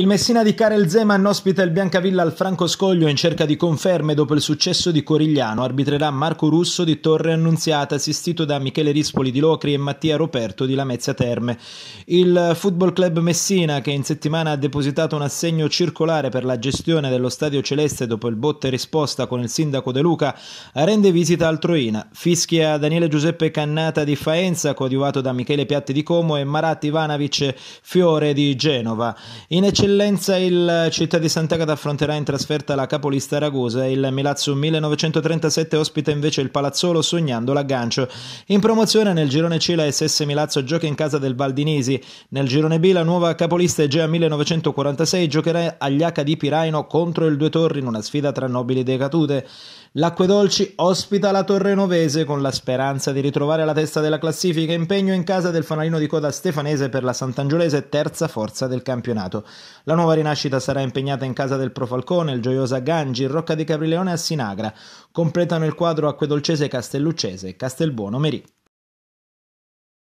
Il Messina di Karel Zeman ospita il Biancavilla al Franco Scoglio in cerca di conferme dopo il successo di Corigliano. Arbitrerà Marco Russo di Torre Annunziata, assistito da Michele Rispoli di Locri e Mattia Roberto di Lamezia Terme. Il Football Club Messina, che in settimana ha depositato un assegno circolare per la gestione dello stadio celeste dopo il botte risposta con il sindaco De Luca, rende visita al Troina. a Daniele Giuseppe Cannata di Faenza, coadiuvato da Michele Piatti di Como e Maratti Ivanovic Fiore di Genova. In eccellenza eccellenza il Città di Sant'Agata affronterà in trasferta la capolista Ragusa, il Milazzo 1937 ospita invece il Palazzolo sognando l'aggancio. In promozione nel girone C la SS Milazzo gioca in casa del Valdinisi, nel girone B la nuova capolista Egea 1946 giocherà agli H di Piraino contro il Due Torri in una sfida tra nobili decadute. L'Acque Dolci ospita la Torrenovese con la speranza di ritrovare la testa della classifica, impegno in casa del fanalino di coda stefanese per la Sant'Angiolese terza forza del campionato. La nuova rinascita sarà impegnata in Casa del Profalcone, il Gioiosa Gangi, il Rocca di Caprileone a Sinagra. Completano il quadro Acquedolcese Castelluccese, Castelbuono Merì.